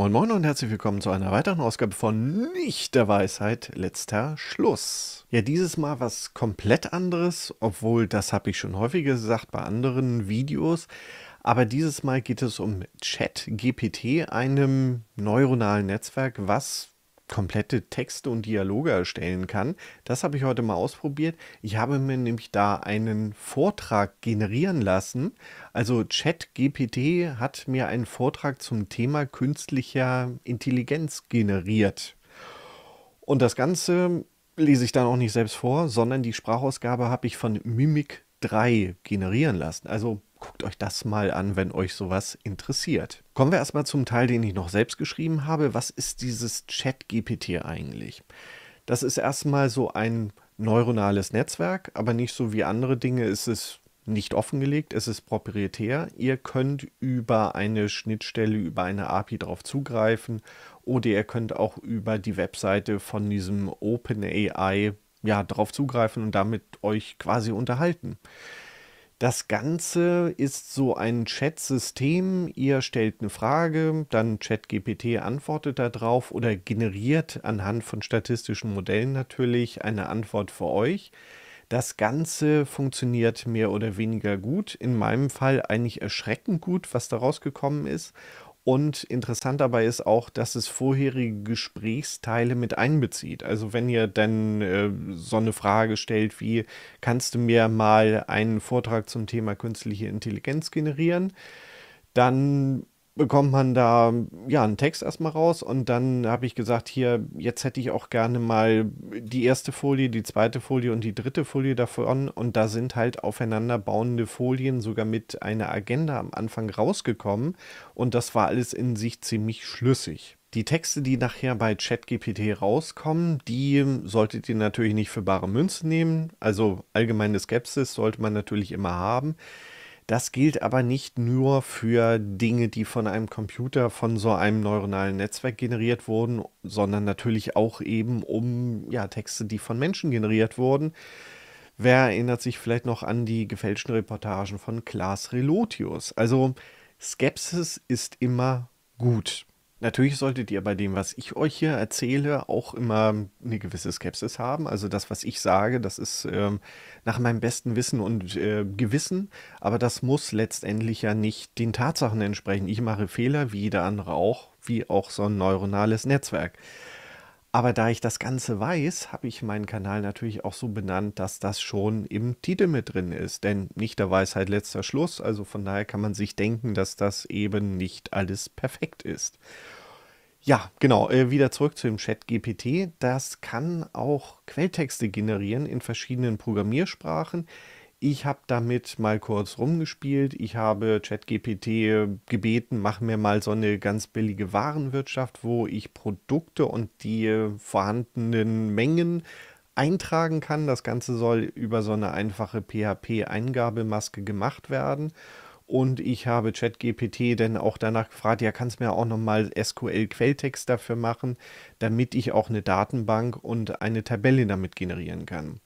Moin Moin und herzlich willkommen zu einer weiteren Ausgabe von Nicht der Weisheit, letzter Schluss. Ja, dieses Mal was komplett anderes, obwohl das habe ich schon häufiger gesagt bei anderen Videos. Aber dieses Mal geht es um ChatGPT, einem neuronalen Netzwerk, was komplette Texte und Dialoge erstellen kann. Das habe ich heute mal ausprobiert. Ich habe mir nämlich da einen Vortrag generieren lassen. Also ChatGPT hat mir einen Vortrag zum Thema künstlicher Intelligenz generiert. Und das Ganze lese ich dann auch nicht selbst vor, sondern die Sprachausgabe habe ich von Mimic 3 generieren lassen. Also guckt euch das mal an, wenn euch sowas interessiert. Kommen wir erstmal zum Teil, den ich noch selbst geschrieben habe. Was ist dieses Chat-GPT eigentlich? Das ist erstmal so ein neuronales Netzwerk, aber nicht so wie andere Dinge ist es nicht offengelegt, es ist proprietär. Ihr könnt über eine Schnittstelle, über eine API darauf zugreifen oder ihr könnt auch über die Webseite von diesem OpenAI ja, darauf zugreifen und damit euch quasi unterhalten. Das Ganze ist so ein Chat-System. Ihr stellt eine Frage, dann ChatGPT antwortet darauf oder generiert anhand von statistischen Modellen natürlich eine Antwort für euch. Das Ganze funktioniert mehr oder weniger gut. In meinem Fall eigentlich erschreckend gut, was daraus gekommen ist. Und interessant dabei ist auch, dass es vorherige Gesprächsteile mit einbezieht. Also wenn ihr dann äh, so eine Frage stellt wie, kannst du mir mal einen Vortrag zum Thema künstliche Intelligenz generieren? Dann bekommt man da ja einen Text erstmal raus und dann habe ich gesagt, hier, jetzt hätte ich auch gerne mal die erste Folie, die zweite Folie und die dritte Folie davon und da sind halt aufeinanderbauende Folien sogar mit einer Agenda am Anfang rausgekommen und das war alles in sich ziemlich schlüssig. Die Texte, die nachher bei ChatGPT rauskommen, die solltet ihr natürlich nicht für bare Münze nehmen. Also allgemeine Skepsis sollte man natürlich immer haben. Das gilt aber nicht nur für Dinge, die von einem Computer, von so einem neuronalen Netzwerk generiert wurden, sondern natürlich auch eben um ja, Texte, die von Menschen generiert wurden. Wer erinnert sich vielleicht noch an die gefälschten Reportagen von Klaas Relotius? Also Skepsis ist immer gut. Natürlich solltet ihr bei dem, was ich euch hier erzähle, auch immer eine gewisse Skepsis haben. Also das, was ich sage, das ist ähm, nach meinem besten Wissen und äh, Gewissen, aber das muss letztendlich ja nicht den Tatsachen entsprechen. Ich mache Fehler wie jeder andere auch, wie auch so ein neuronales Netzwerk. Aber da ich das Ganze weiß, habe ich meinen Kanal natürlich auch so benannt, dass das schon im Titel mit drin ist. Denn nicht der Weisheit letzter Schluss, also von daher kann man sich denken, dass das eben nicht alles perfekt ist. Ja, genau, äh, wieder zurück zu dem Chat GPT. Das kann auch Quelltexte generieren in verschiedenen Programmiersprachen. Ich habe damit mal kurz rumgespielt. Ich habe ChatGPT äh, gebeten, mach mir mal so eine ganz billige Warenwirtschaft, wo ich Produkte und die äh, vorhandenen Mengen eintragen kann. Das Ganze soll über so eine einfache PHP-Eingabemaske gemacht werden. Und ich habe ChatGPT dann auch danach gefragt, ja, kannst du mir auch nochmal SQL-Quelltext dafür machen, damit ich auch eine Datenbank und eine Tabelle damit generieren kann.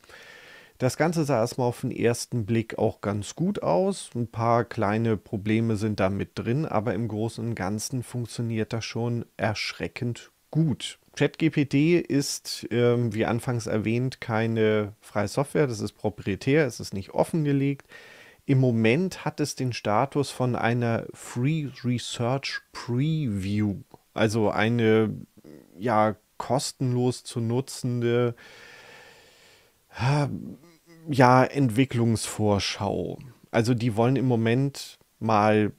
Das Ganze sah erstmal auf den ersten Blick auch ganz gut aus. Ein paar kleine Probleme sind da mit drin, aber im Großen und Ganzen funktioniert das schon erschreckend gut. ChatGPT ist, ähm, wie anfangs erwähnt, keine freie Software, das ist proprietär, es ist nicht offengelegt. Im Moment hat es den Status von einer Free Research Preview, also eine ja kostenlos zu nutzende ja, Entwicklungsvorschau. Also die wollen im Moment mal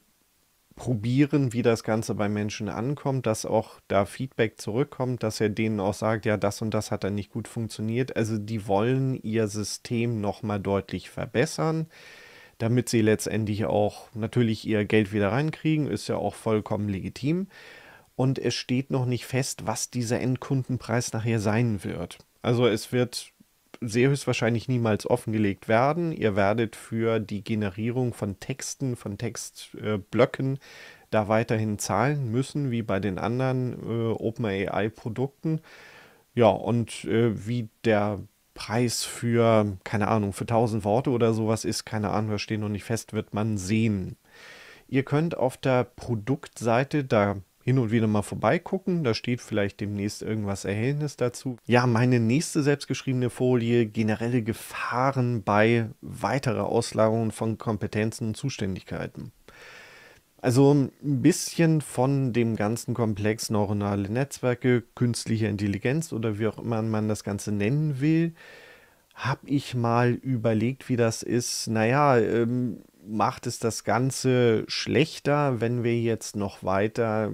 probieren, wie das Ganze bei Menschen ankommt, dass auch da Feedback zurückkommt, dass er denen auch sagt, ja, das und das hat dann nicht gut funktioniert. Also die wollen ihr System nochmal deutlich verbessern, damit sie letztendlich auch natürlich ihr Geld wieder reinkriegen, ist ja auch vollkommen legitim. Und es steht noch nicht fest, was dieser Endkundenpreis nachher sein wird. Also es wird sehr höchstwahrscheinlich niemals offengelegt werden. Ihr werdet für die Generierung von Texten, von Textblöcken äh, da weiterhin zahlen müssen, wie bei den anderen äh, OpenAI-Produkten. Ja, und äh, wie der Preis für, keine Ahnung, für 1000 Worte oder sowas ist, keine Ahnung, wir stehen noch nicht fest, wird man sehen. Ihr könnt auf der Produktseite, da hin und wieder mal vorbeigucken. Da steht vielleicht demnächst irgendwas Erhellendes dazu. Ja, meine nächste selbstgeschriebene Folie, generelle Gefahren bei weiterer Auslagerung von Kompetenzen und Zuständigkeiten. Also ein bisschen von dem ganzen Komplex neuronale Netzwerke, künstliche Intelligenz oder wie auch immer man das Ganze nennen will, habe ich mal überlegt, wie das ist. Naja, ähm, macht es das Ganze schlechter, wenn wir jetzt noch weiter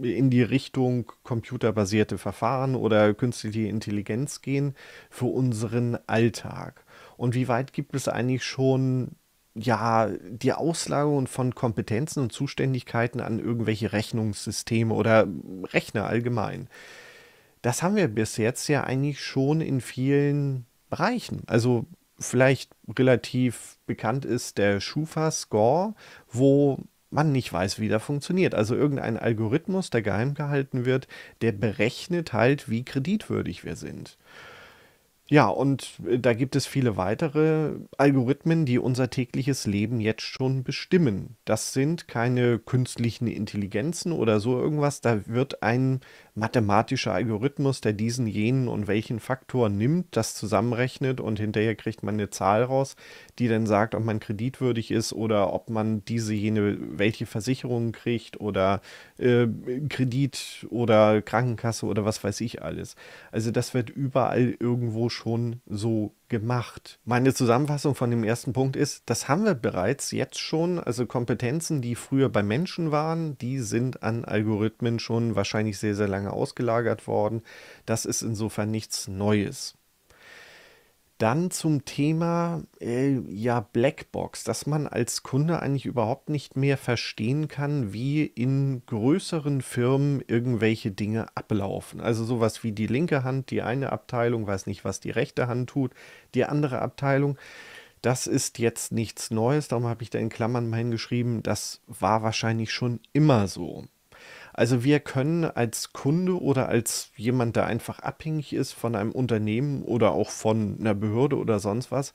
in die Richtung computerbasierte Verfahren oder künstliche Intelligenz gehen für unseren Alltag? Und wie weit gibt es eigentlich schon ja, die Auslagerung von Kompetenzen und Zuständigkeiten an irgendwelche Rechnungssysteme oder Rechner allgemein. Das haben wir bis jetzt ja eigentlich schon in vielen Bereichen. Also vielleicht relativ bekannt ist der Schufa-Score, wo man nicht weiß, wie der funktioniert. Also irgendein Algorithmus, der geheim gehalten wird, der berechnet halt, wie kreditwürdig wir sind. Ja, und äh, da gibt es viele weitere Algorithmen, die unser tägliches Leben jetzt schon bestimmen. Das sind keine künstlichen Intelligenzen oder so irgendwas. Da wird ein mathematischer Algorithmus, der diesen, jenen und welchen Faktor nimmt, das zusammenrechnet und hinterher kriegt man eine Zahl raus, die dann sagt, ob man kreditwürdig ist oder ob man diese, jene, welche Versicherungen kriegt oder äh, Kredit oder Krankenkasse oder was weiß ich alles. Also das wird überall irgendwo schon so gemacht. Meine Zusammenfassung von dem ersten Punkt ist, das haben wir bereits jetzt schon, also Kompetenzen, die früher bei Menschen waren, die sind an Algorithmen schon wahrscheinlich sehr, sehr lange ausgelagert worden. Das ist insofern nichts Neues. Dann zum Thema äh, ja Blackbox, dass man als Kunde eigentlich überhaupt nicht mehr verstehen kann, wie in größeren Firmen irgendwelche Dinge ablaufen. Also sowas wie die linke Hand, die eine Abteilung, weiß nicht, was die rechte Hand tut, die andere Abteilung. Das ist jetzt nichts Neues, darum habe ich da in Klammern mal hingeschrieben, das war wahrscheinlich schon immer so. Also wir können als Kunde oder als jemand, der einfach abhängig ist von einem Unternehmen oder auch von einer Behörde oder sonst was,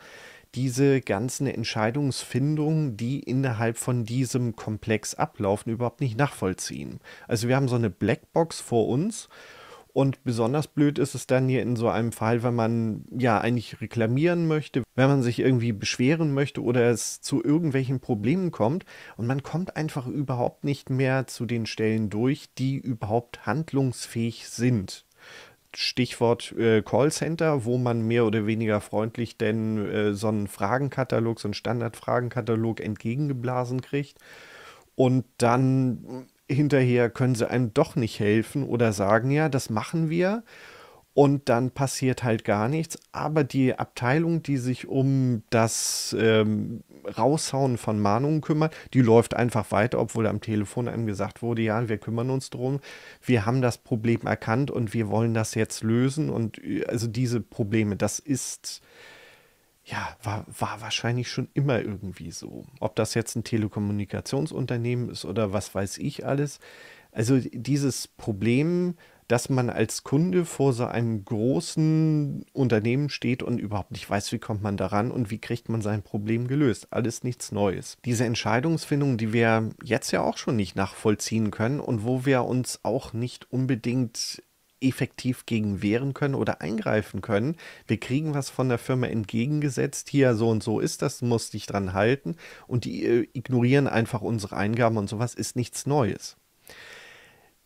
diese ganzen Entscheidungsfindungen, die innerhalb von diesem Komplex ablaufen, überhaupt nicht nachvollziehen. Also wir haben so eine Blackbox vor uns und besonders blöd ist es dann hier in so einem Fall, wenn man ja eigentlich reklamieren möchte, wenn man sich irgendwie beschweren möchte oder es zu irgendwelchen Problemen kommt und man kommt einfach überhaupt nicht mehr zu den Stellen durch, die überhaupt handlungsfähig sind. Stichwort äh, Callcenter, wo man mehr oder weniger freundlich denn äh, so einen Fragenkatalog, so einen Standardfragenkatalog entgegengeblasen kriegt und dann hinterher können sie einem doch nicht helfen oder sagen, ja, das machen wir und dann passiert halt gar nichts. Aber die Abteilung, die sich um das ähm, Raushauen von Mahnungen kümmert, die läuft einfach weiter, obwohl am Telefon einem gesagt wurde, ja, wir kümmern uns drum, wir haben das Problem erkannt und wir wollen das jetzt lösen. Und äh, also diese Probleme, das ist ja, war, war wahrscheinlich schon immer irgendwie so. Ob das jetzt ein Telekommunikationsunternehmen ist oder was weiß ich alles. Also dieses Problem, dass man als Kunde vor so einem großen Unternehmen steht und überhaupt nicht weiß, wie kommt man daran und wie kriegt man sein Problem gelöst. Alles nichts Neues. Diese Entscheidungsfindung, die wir jetzt ja auch schon nicht nachvollziehen können und wo wir uns auch nicht unbedingt effektiv gegen wehren können oder eingreifen können. Wir kriegen was von der Firma entgegengesetzt, hier so und so ist das, musst dich dran halten und die äh, ignorieren einfach unsere Eingaben und sowas ist nichts Neues.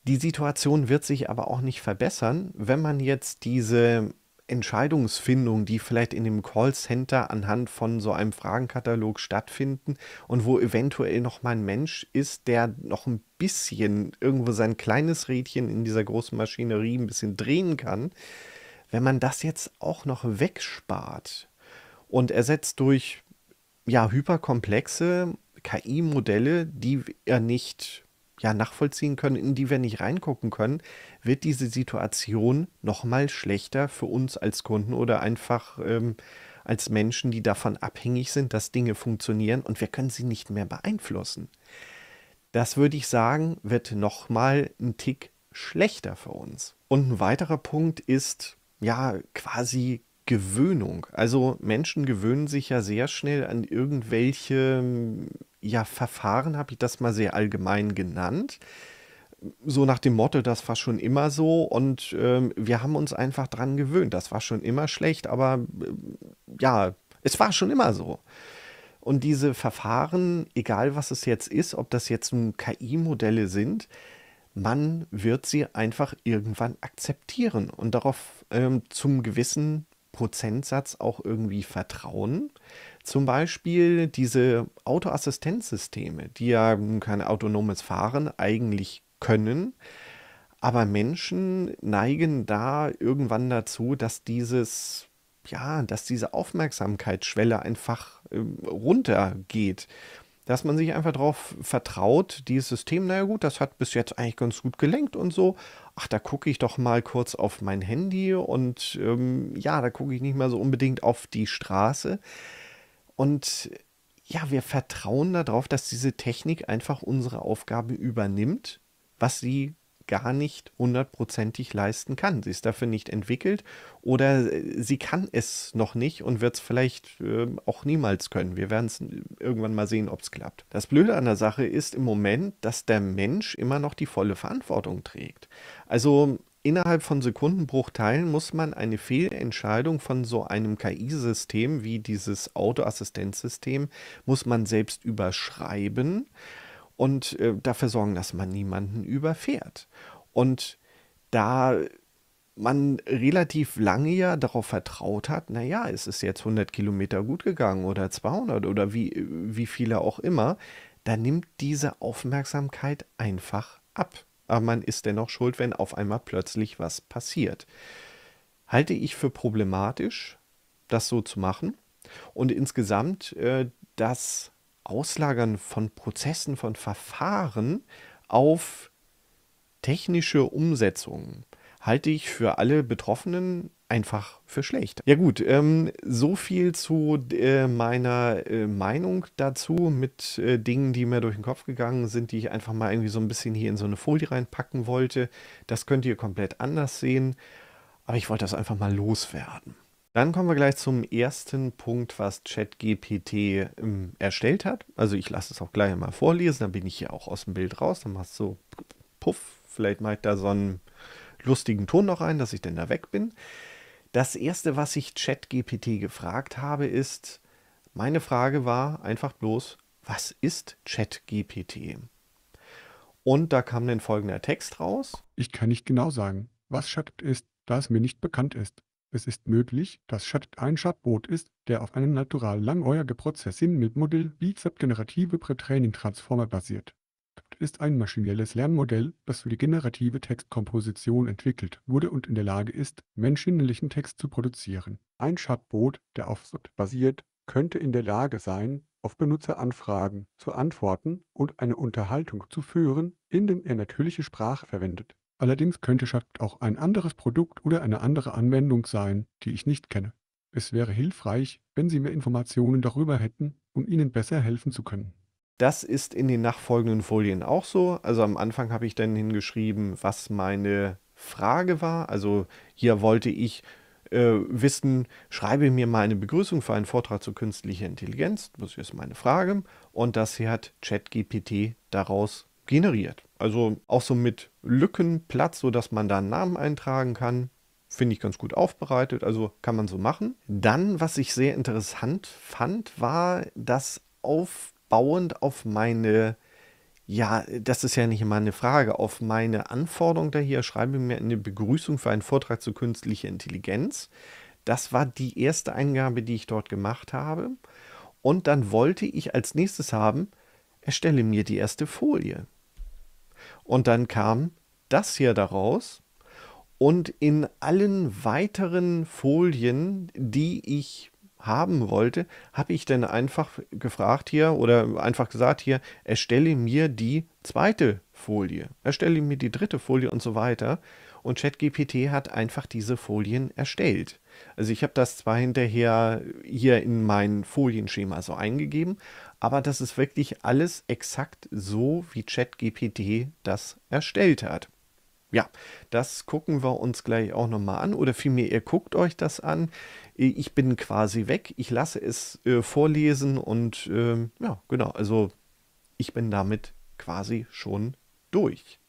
Die Situation wird sich aber auch nicht verbessern, wenn man jetzt diese Entscheidungsfindung, die vielleicht in dem Callcenter anhand von so einem Fragenkatalog stattfinden und wo eventuell noch mal ein Mensch ist, der noch ein bisschen irgendwo sein kleines Rädchen in dieser großen Maschinerie ein bisschen drehen kann, wenn man das jetzt auch noch wegspart und ersetzt durch ja hyperkomplexe KI-Modelle, die er nicht ja, nachvollziehen können, in die wir nicht reingucken können, wird diese Situation nochmal schlechter für uns als Kunden oder einfach ähm, als Menschen, die davon abhängig sind, dass Dinge funktionieren und wir können sie nicht mehr beeinflussen. Das würde ich sagen, wird nochmal ein Tick schlechter für uns. Und ein weiterer Punkt ist ja quasi Gewöhnung. Also Menschen gewöhnen sich ja sehr schnell an irgendwelche ja, Verfahren habe ich das mal sehr allgemein genannt. So nach dem Motto, das war schon immer so und ähm, wir haben uns einfach dran gewöhnt. Das war schon immer schlecht, aber äh, ja, es war schon immer so. Und diese Verfahren, egal was es jetzt ist, ob das jetzt nun KI-Modelle sind, man wird sie einfach irgendwann akzeptieren und darauf ähm, zum gewissen Prozentsatz auch irgendwie vertrauen. Zum Beispiel diese Autoassistenzsysteme, die ja kein autonomes Fahren eigentlich können. Aber Menschen neigen da irgendwann dazu, dass dieses, ja, dass diese Aufmerksamkeitsschwelle einfach äh, runtergeht. Dass man sich einfach darauf vertraut, dieses System, naja gut, das hat bis jetzt eigentlich ganz gut gelenkt und so. Ach, da gucke ich doch mal kurz auf mein Handy und ähm, ja, da gucke ich nicht mal so unbedingt auf die Straße. Und ja, wir vertrauen darauf, dass diese Technik einfach unsere Aufgabe übernimmt, was sie gar nicht hundertprozentig leisten kann. Sie ist dafür nicht entwickelt oder äh, sie kann es noch nicht und wird es vielleicht äh, auch niemals können. Wir werden es äh, irgendwann mal sehen, ob es klappt. Das Blöde an der Sache ist im Moment, dass der Mensch immer noch die volle Verantwortung trägt. Also innerhalb von Sekundenbruchteilen muss man eine Fehlentscheidung von so einem KI-System wie dieses Autoassistenzsystem, muss man selbst überschreiben und äh, dafür sorgen, dass man niemanden überfährt. Und da man relativ lange ja darauf vertraut hat, naja, es ist jetzt 100 Kilometer gut gegangen oder 200 oder wie, wie viele auch immer, da nimmt diese Aufmerksamkeit einfach ab aber ah, man ist dennoch schuld, wenn auf einmal plötzlich was passiert. Halte ich für problematisch, das so zu machen und insgesamt äh, das Auslagern von Prozessen, von Verfahren auf technische Umsetzungen halte ich für alle Betroffenen einfach für schlecht. Ja gut, ähm, so viel zu äh, meiner äh, Meinung dazu mit äh, Dingen, die mir durch den Kopf gegangen sind, die ich einfach mal irgendwie so ein bisschen hier in so eine Folie reinpacken wollte. Das könnt ihr komplett anders sehen, aber ich wollte das einfach mal loswerden. Dann kommen wir gleich zum ersten Punkt, was ChatGPT ähm, erstellt hat. Also ich lasse es auch gleich mal vorlesen, dann bin ich hier auch aus dem Bild raus, dann machst du so, puff, vielleicht mache ich da so einen lustigen Ton noch ein, dass ich denn da weg bin. Das erste, was ich ChatGPT gefragt habe, ist, meine Frage war einfach bloß, was ist ChatGPT? Und da kam dann folgender Text raus. Ich kann nicht genau sagen, was Chat ist, da es mir nicht bekannt ist. Es ist möglich, dass Chat ein Chatbot ist, der auf einem natural langjährigen Prozessin mit Modell Bizep generative Pretraining Transformer basiert ist ein maschinelles Lernmodell, das für die generative Textkomposition entwickelt wurde und in der Lage ist, menschlichen Text zu produzieren. Ein Chatbot, der auf SOT basiert, könnte in der Lage sein, auf Benutzeranfragen zu antworten und eine Unterhaltung zu führen, indem er natürliche Sprache verwendet. Allerdings könnte Chat auch ein anderes Produkt oder eine andere Anwendung sein, die ich nicht kenne. Es wäre hilfreich, wenn Sie mehr Informationen darüber hätten, um Ihnen besser helfen zu können. Das ist in den nachfolgenden Folien auch so. Also am Anfang habe ich dann hingeschrieben, was meine Frage war. Also hier wollte ich äh, wissen, schreibe mir mal eine Begrüßung für einen Vortrag zur künstlichen Intelligenz. Das ist meine Frage. Und das hier hat ChatGPT daraus generiert. Also auch so mit Lückenplatz, sodass man da einen Namen eintragen kann. Finde ich ganz gut aufbereitet, also kann man so machen. Dann, was ich sehr interessant fand, war, dass auf aufbauend auf meine, ja, das ist ja nicht immer eine Frage, auf meine Anforderung da hier, schreibe mir eine Begrüßung für einen Vortrag zu künstlicher Intelligenz. Das war die erste Eingabe, die ich dort gemacht habe. Und dann wollte ich als nächstes haben, erstelle mir die erste Folie. Und dann kam das hier daraus. Und in allen weiteren Folien, die ich haben wollte, habe ich dann einfach gefragt hier oder einfach gesagt hier, erstelle mir die zweite Folie, erstelle mir die dritte Folie und so weiter. Und ChatGPT hat einfach diese Folien erstellt. Also ich habe das zwar hinterher hier in mein Folienschema so eingegeben, aber das ist wirklich alles exakt so, wie ChatGPT das erstellt hat ja, das gucken wir uns gleich auch nochmal an oder vielmehr, ihr guckt euch das an. Ich bin quasi weg, ich lasse es äh, vorlesen und äh, ja, genau, also ich bin damit quasi schon durch.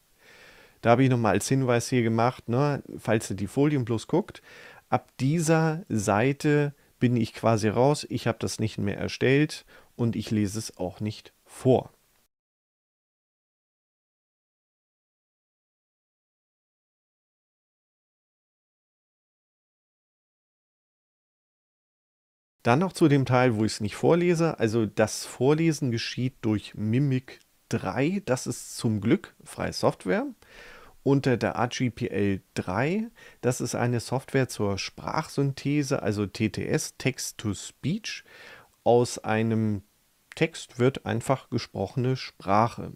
Da habe ich nochmal als Hinweis hier gemacht, ne, falls ihr die Folien bloß guckt, ab dieser Seite bin ich quasi raus, ich habe das nicht mehr erstellt und ich lese es auch nicht vor. Dann noch zu dem Teil, wo ich es nicht vorlese. Also das Vorlesen geschieht durch Mimic 3. Das ist zum Glück freie Software. Unter der AGPL 3, das ist eine Software zur Sprachsynthese, also TTS, Text-to-Speech. Aus einem Text wird einfach gesprochene Sprache.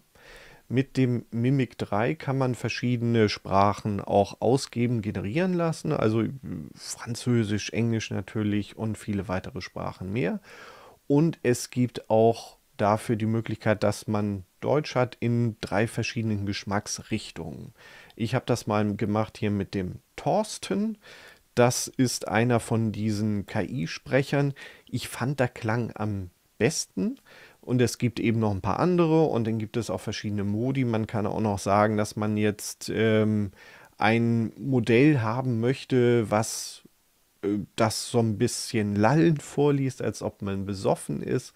Mit dem Mimic 3 kann man verschiedene Sprachen auch ausgeben, generieren lassen, also Französisch, Englisch natürlich und viele weitere Sprachen mehr. Und es gibt auch dafür die Möglichkeit, dass man Deutsch hat in drei verschiedenen Geschmacksrichtungen. Ich habe das mal gemacht hier mit dem Thorsten. Das ist einer von diesen KI-Sprechern. Ich fand, der klang am besten. Und es gibt eben noch ein paar andere und dann gibt es auch verschiedene Modi. Man kann auch noch sagen, dass man jetzt ähm, ein Modell haben möchte, was äh, das so ein bisschen lallend vorliest, als ob man besoffen ist.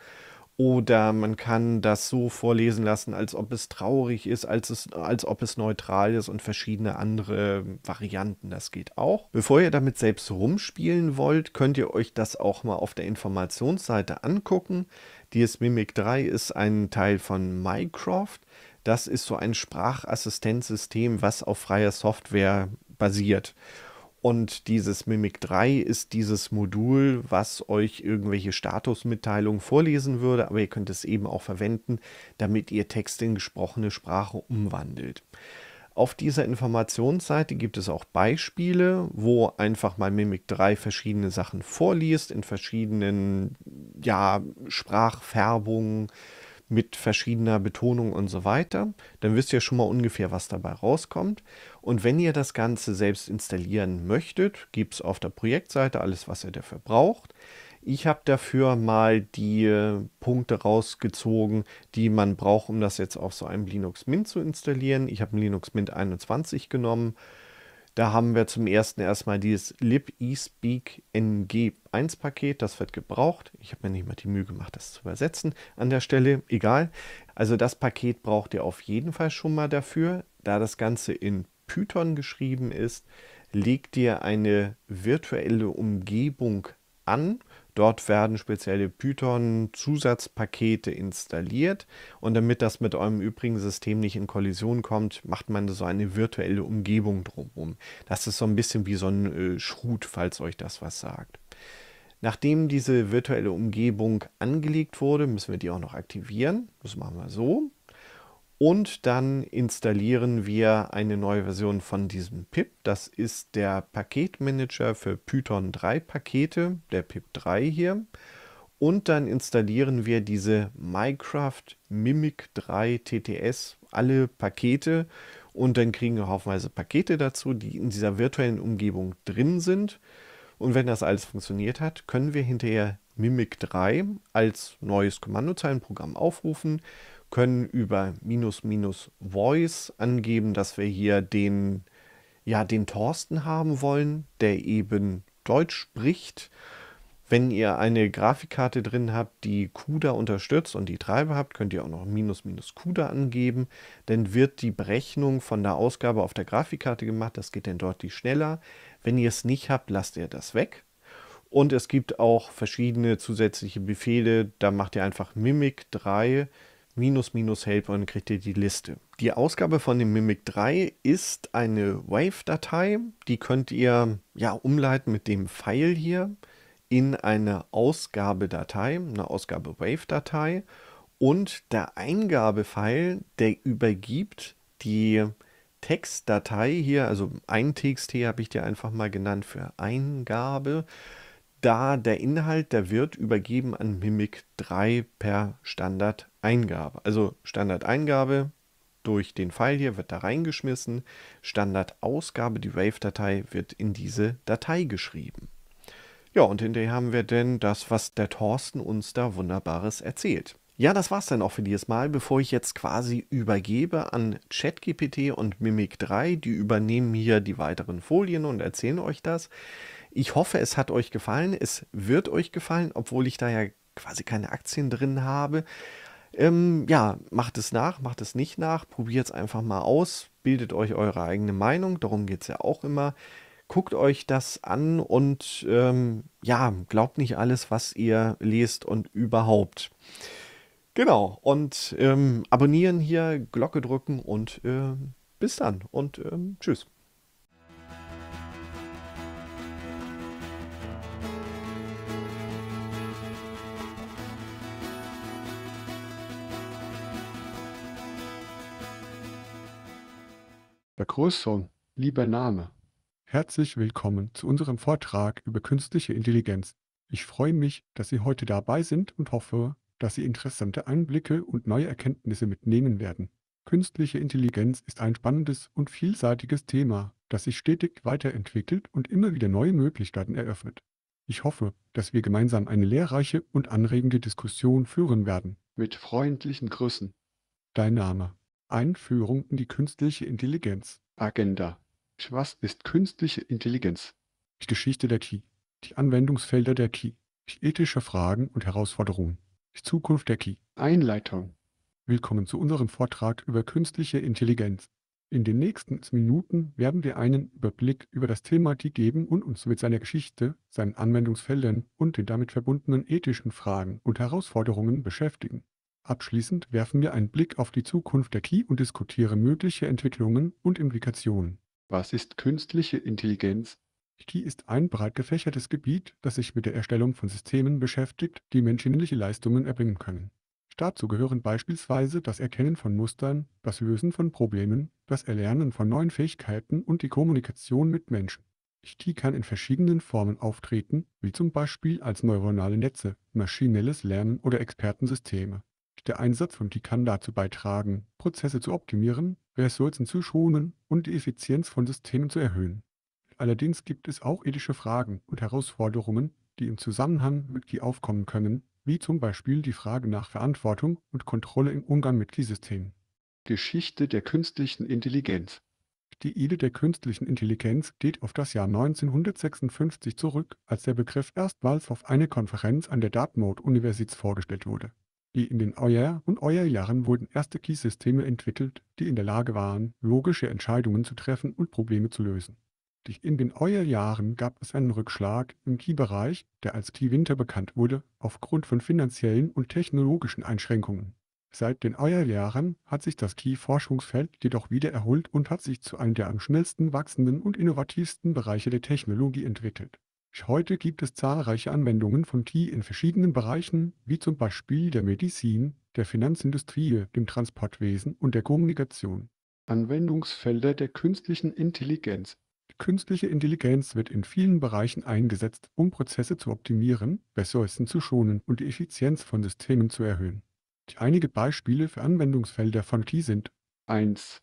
Oder man kann das so vorlesen lassen, als ob es traurig ist, als, es, als ob es neutral ist und verschiedene andere Varianten. Das geht auch. Bevor ihr damit selbst rumspielen wollt, könnt ihr euch das auch mal auf der Informationsseite angucken. DS Mimic 3 ist ein Teil von Minecraft. Das ist so ein Sprachassistenzsystem, was auf freier Software basiert. Und dieses Mimic 3 ist dieses Modul, was euch irgendwelche Statusmitteilungen vorlesen würde, aber ihr könnt es eben auch verwenden, damit ihr Text in gesprochene Sprache umwandelt. Auf dieser Informationsseite gibt es auch Beispiele, wo einfach mal Mimic 3 verschiedene Sachen vorliest in verschiedenen ja, Sprachfärbungen mit verschiedener Betonung und so weiter. Dann wisst ihr schon mal ungefähr, was dabei rauskommt. Und wenn ihr das Ganze selbst installieren möchtet, gibt es auf der Projektseite alles, was ihr dafür braucht. Ich habe dafür mal die äh, Punkte rausgezogen, die man braucht, um das jetzt auf so einem Linux Mint zu installieren. Ich habe Linux Mint 21 genommen. Da haben wir zum ersten erstmal dieses libespeak ng1 Paket, das wird gebraucht. Ich habe mir nicht mal die Mühe gemacht, das zu übersetzen an der Stelle, egal. Also das Paket braucht ihr auf jeden Fall schon mal dafür. Da das Ganze in Python geschrieben ist, legt ihr eine virtuelle Umgebung an Dort werden spezielle Python-Zusatzpakete installiert und damit das mit eurem übrigen System nicht in Kollision kommt, macht man so eine virtuelle Umgebung drumherum. Das ist so ein bisschen wie so ein äh, Schrut, falls euch das was sagt. Nachdem diese virtuelle Umgebung angelegt wurde, müssen wir die auch noch aktivieren. Das machen wir so. Und dann installieren wir eine neue Version von diesem PIP. Das ist der Paketmanager für Python 3 Pakete, der PIP 3 hier. Und dann installieren wir diese Minecraft Mimic 3 TTS, alle Pakete. Und dann kriegen wir haufenweise Pakete dazu, die in dieser virtuellen Umgebung drin sind. Und wenn das alles funktioniert hat, können wir hinterher Mimic 3 als neues Kommandozeilenprogramm aufrufen können über minus minus voice angeben, dass wir hier den, ja, den Thorsten haben wollen, der eben Deutsch spricht. Wenn ihr eine Grafikkarte drin habt, die CUDA unterstützt und die Treiber habt, könnt ihr auch noch minus minus CUDA angeben. Dann wird die Berechnung von der Ausgabe auf der Grafikkarte gemacht. Das geht dann deutlich schneller. Wenn ihr es nicht habt, lasst ihr das weg. Und es gibt auch verschiedene zusätzliche Befehle. Da macht ihr einfach Mimic 3 minus minus help und dann kriegt ihr die Liste. Die Ausgabe von dem Mimic 3 ist eine Wave-Datei, die könnt ihr ja umleiten mit dem Pfeil hier in eine Ausgabedatei, eine Ausgabe Wave-Datei und der Eingabepfeil, der übergibt die Textdatei hier, also ein TXT habe ich dir einfach mal genannt für Eingabe da der Inhalt, der wird übergeben an Mimic 3 per Standard Eingabe, also Standardeingabe durch den Pfeil hier wird da reingeschmissen, Standardausgabe, die Wave-Datei wird in diese Datei geschrieben. Ja, und hinterher haben wir denn das, was der Thorsten uns da Wunderbares erzählt. Ja, das war's dann auch für dieses Mal. Bevor ich jetzt quasi übergebe an ChatGPT und Mimic 3, die übernehmen hier die weiteren Folien und erzählen euch das. Ich hoffe, es hat euch gefallen. Es wird euch gefallen, obwohl ich da ja quasi keine Aktien drin habe. Ähm, ja, macht es nach, macht es nicht nach, probiert es einfach mal aus, bildet euch eure eigene Meinung, darum geht es ja auch immer. Guckt euch das an und ähm, ja, glaubt nicht alles, was ihr lest und überhaupt. Genau, und ähm, abonnieren hier, Glocke drücken und äh, bis dann und ähm, tschüss. Vergrößerung, lieber Name. Herzlich willkommen zu unserem Vortrag über künstliche Intelligenz. Ich freue mich, dass Sie heute dabei sind und hoffe, dass Sie interessante Einblicke und neue Erkenntnisse mitnehmen werden. Künstliche Intelligenz ist ein spannendes und vielseitiges Thema, das sich stetig weiterentwickelt und immer wieder neue Möglichkeiten eröffnet. Ich hoffe, dass wir gemeinsam eine lehrreiche und anregende Diskussion führen werden. Mit freundlichen Grüßen. Dein Name. Einführung in die künstliche Intelligenz Agenda. Was ist künstliche Intelligenz? Die Geschichte der KI. Die Anwendungsfelder der KI. Die ethische Fragen und Herausforderungen. Die Zukunft der KI. Einleitung. Willkommen zu unserem Vortrag über künstliche Intelligenz. In den nächsten Minuten werden wir einen Überblick über das Thema KI geben und uns mit seiner Geschichte, seinen Anwendungsfeldern und den damit verbundenen ethischen Fragen und Herausforderungen beschäftigen. Abschließend werfen wir einen Blick auf die Zukunft der KI und diskutieren mögliche Entwicklungen und Implikationen. Was ist künstliche Intelligenz? KI ist ein breit gefächertes Gebiet, das sich mit der Erstellung von Systemen beschäftigt, die menschliche Leistungen erbringen können. Dazu gehören beispielsweise das Erkennen von Mustern, das Lösen von Problemen, das Erlernen von neuen Fähigkeiten und die Kommunikation mit Menschen. KI kann in verschiedenen Formen auftreten, wie zum Beispiel als neuronale Netze, maschinelles Lernen oder Expertensysteme. Der Einsatz von Peak kann dazu beitragen, Prozesse zu optimieren, Ressourcen zu schonen und die Effizienz von Systemen zu erhöhen. Allerdings gibt es auch ethische Fragen und Herausforderungen, die im Zusammenhang mit GI aufkommen können, wie zum Beispiel die Frage nach Verantwortung und Kontrolle im Umgang mit gi systemen Geschichte der künstlichen Intelligenz Die Idee der künstlichen Intelligenz geht auf das Jahr 1956 zurück, als der Begriff erstmals auf eine Konferenz an der Dartmouth-Universität vorgestellt wurde. In den Euer- und Euer-Jahren wurden erste Key-Systeme entwickelt, die in der Lage waren, logische Entscheidungen zu treffen und Probleme zu lösen. In den Euer-Jahren gab es einen Rückschlag im Key-Bereich, der als Key-Winter bekannt wurde, aufgrund von finanziellen und technologischen Einschränkungen. Seit den Euer-Jahren hat sich das Key-Forschungsfeld jedoch wieder erholt und hat sich zu einem der am schnellsten wachsenden und innovativsten Bereiche der Technologie entwickelt Heute gibt es zahlreiche Anwendungen von Tee in verschiedenen Bereichen, wie zum Beispiel der Medizin, der Finanzindustrie, dem Transportwesen und der Kommunikation. Anwendungsfelder der künstlichen Intelligenz Die künstliche Intelligenz wird in vielen Bereichen eingesetzt, um Prozesse zu optimieren, Ressourcen zu schonen und die Effizienz von Systemen zu erhöhen. einige Beispiele für Anwendungsfelder von Key sind 1.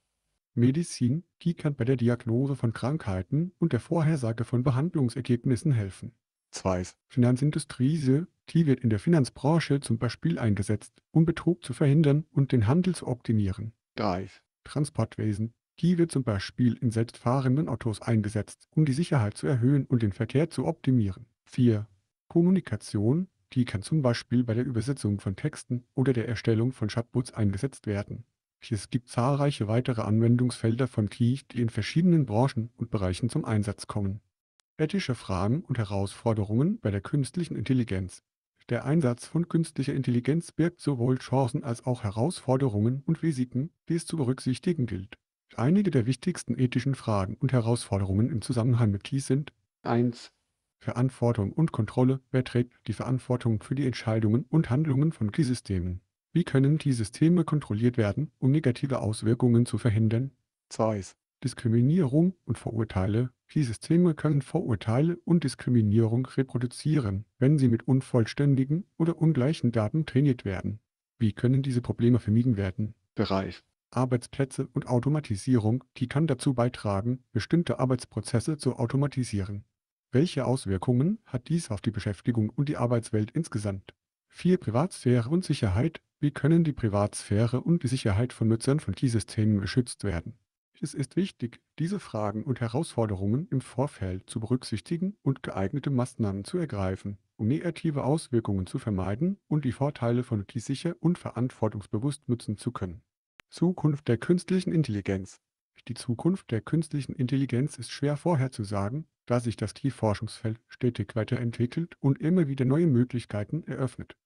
Medizin, die kann bei der Diagnose von Krankheiten und der Vorhersage von Behandlungsergebnissen helfen. 2. Finanzindustrie, die wird in der Finanzbranche zum Beispiel eingesetzt, um Betrug zu verhindern und den Handel zu optimieren. 3. Transportwesen, die wird zum Beispiel in selbstfahrenden Autos eingesetzt, um die Sicherheit zu erhöhen und den Verkehr zu optimieren. 4. Kommunikation, die kann zum Beispiel bei der Übersetzung von Texten oder der Erstellung von Chatbots eingesetzt werden. Es gibt zahlreiche weitere Anwendungsfelder von KI, die in verschiedenen Branchen und Bereichen zum Einsatz kommen. Ethische Fragen und Herausforderungen bei der künstlichen Intelligenz. Der Einsatz von künstlicher Intelligenz birgt sowohl Chancen als auch Herausforderungen und Risiken, die es zu berücksichtigen gilt. Einige der wichtigsten ethischen Fragen und Herausforderungen im Zusammenhang mit KI sind 1. Verantwortung und Kontrolle. Wer trägt die Verantwortung für die Entscheidungen und Handlungen von KI-Systemen? Wie können die Systeme kontrolliert werden, um negative Auswirkungen zu verhindern? 2. Diskriminierung und Vorurteile. Die Systeme können Vorurteile und Diskriminierung reproduzieren, wenn sie mit unvollständigen oder ungleichen Daten trainiert werden. Wie können diese Probleme vermieden werden? 3. Arbeitsplätze und Automatisierung, die kann dazu beitragen, bestimmte Arbeitsprozesse zu automatisieren. Welche Auswirkungen hat dies auf die Beschäftigung und die Arbeitswelt insgesamt? 4. Privatsphäre und Sicherheit, wie können die Privatsphäre und die Sicherheit von Nutzern von Key-Systemen geschützt werden? Es ist wichtig, diese Fragen und Herausforderungen im Vorfeld zu berücksichtigen und geeignete Maßnahmen zu ergreifen, um negative Auswirkungen zu vermeiden und die Vorteile von Key sicher und verantwortungsbewusst nutzen zu können. Zukunft der künstlichen Intelligenz Die Zukunft der künstlichen Intelligenz ist schwer vorherzusagen, da sich das Key-Forschungsfeld stetig weiterentwickelt und immer wieder neue Möglichkeiten eröffnet.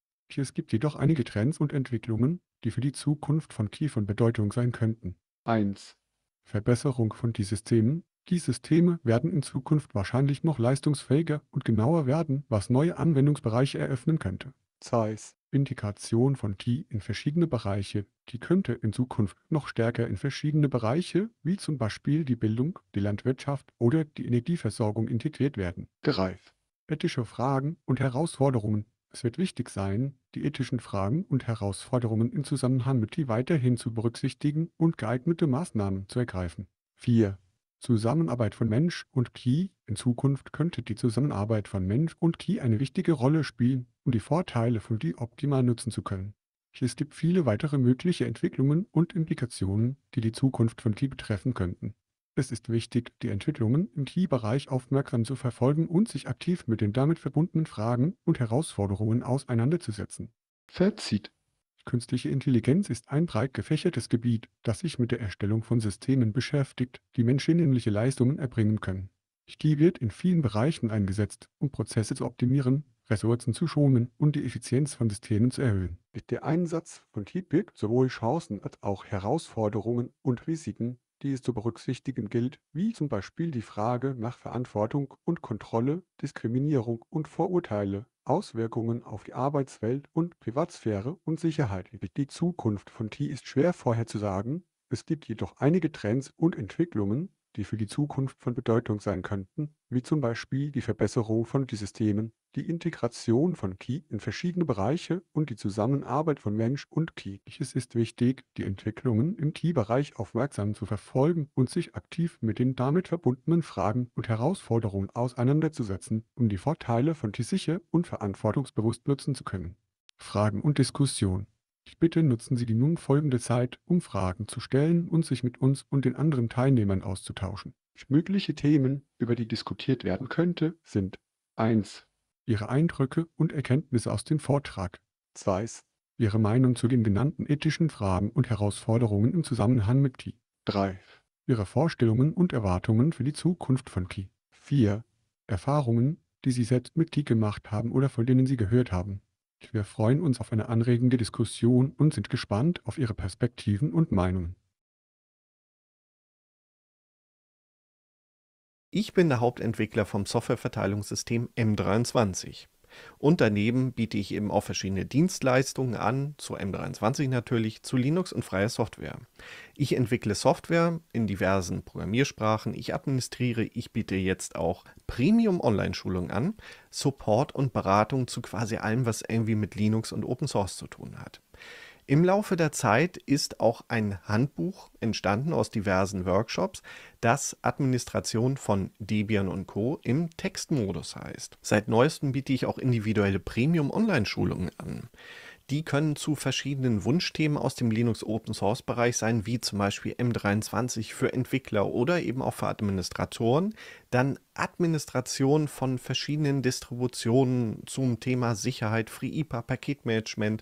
Es gibt jedoch einige Trends und Entwicklungen, die für die Zukunft von Key von Bedeutung sein könnten. 1. Verbesserung von D-Systemen. Die Systeme werden in Zukunft wahrscheinlich noch leistungsfähiger und genauer werden, was neue Anwendungsbereiche eröffnen könnte. 2. Integration von Key in verschiedene Bereiche. Die könnte in Zukunft noch stärker in verschiedene Bereiche, wie zum Beispiel die Bildung, die Landwirtschaft oder die Energieversorgung integriert werden. 3. Ethische Fragen und Herausforderungen. Es wird wichtig sein, die ethischen Fragen und Herausforderungen im Zusammenhang mit die weiterhin zu berücksichtigen und geeignete Maßnahmen zu ergreifen. 4. Zusammenarbeit von Mensch und KI. In Zukunft könnte die Zusammenarbeit von Mensch und KI eine wichtige Rolle spielen, um die Vorteile von die optimal nutzen zu können. Es gibt viele weitere mögliche Entwicklungen und Implikationen, die die Zukunft von KI betreffen könnten. Es ist wichtig, die Entwicklungen im TI-Bereich aufmerksam zu verfolgen und sich aktiv mit den damit verbundenen Fragen und Herausforderungen auseinanderzusetzen. Fazit. Künstliche Intelligenz ist ein breit gefächertes Gebiet, das sich mit der Erstellung von Systemen beschäftigt, die menschenähnliche Leistungen erbringen können. Die wird in vielen Bereichen eingesetzt, um Prozesse zu optimieren, Ressourcen zu schonen und die Effizienz von Systemen zu erhöhen. Der Einsatz von TI birgt sowohl Chancen als auch Herausforderungen und Risiken, die es zu berücksichtigen gilt, wie zum Beispiel die Frage nach Verantwortung und Kontrolle, Diskriminierung und Vorurteile, Auswirkungen auf die Arbeitswelt und Privatsphäre und Sicherheit. Die Zukunft von T ist schwer vorherzusagen, es gibt jedoch einige Trends und Entwicklungen, die für die Zukunft von Bedeutung sein könnten, wie zum Beispiel die Verbesserung von Systemen, die Integration von Key in verschiedene Bereiche und die Zusammenarbeit von Mensch und Key. Es ist wichtig, die Entwicklungen im key bereich aufmerksam zu verfolgen und sich aktiv mit den damit verbundenen Fragen und Herausforderungen auseinanderzusetzen, um die Vorteile von Key sicher und verantwortungsbewusst nutzen zu können. Fragen und Diskussion ich Bitte nutzen Sie die nun folgende Zeit, um Fragen zu stellen und sich mit uns und den anderen Teilnehmern auszutauschen. Mögliche Themen, über die diskutiert werden könnte, sind 1. Ihre Eindrücke und Erkenntnisse aus dem Vortrag. 2. Ihre Meinung zu den genannten ethischen Fragen und Herausforderungen im Zusammenhang mit KI. 3. Ihre Vorstellungen und Erwartungen für die Zukunft von KI. 4. Erfahrungen, die Sie selbst mit KI gemacht haben oder von denen Sie gehört haben. Wir freuen uns auf eine anregende Diskussion und sind gespannt auf Ihre Perspektiven und Meinungen. Ich bin der Hauptentwickler vom Softwareverteilungssystem M23. Und daneben biete ich eben auch verschiedene Dienstleistungen an, zu M23 natürlich, zu Linux und freier Software. Ich entwickle Software in diversen Programmiersprachen, ich administriere, ich biete jetzt auch Premium-Online-Schulungen an, Support und Beratung zu quasi allem, was irgendwie mit Linux und Open Source zu tun hat. Im Laufe der Zeit ist auch ein Handbuch entstanden aus diversen Workshops, das Administration von Debian und Co. im Textmodus heißt. Seit neuestem biete ich auch individuelle Premium-Online-Schulungen an. Die können zu verschiedenen Wunschthemen aus dem Linux Open Source Bereich sein, wie zum Beispiel M23 für Entwickler oder eben auch für Administratoren. Dann Administration von verschiedenen Distributionen zum Thema Sicherheit, FreeIPA, Paketmanagement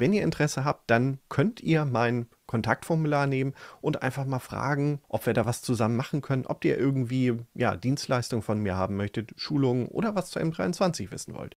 wenn ihr Interesse habt, dann könnt ihr mein Kontaktformular nehmen und einfach mal fragen, ob wir da was zusammen machen können, ob ihr irgendwie ja, Dienstleistungen von mir haben möchtet, Schulungen oder was zur M23 wissen wollt.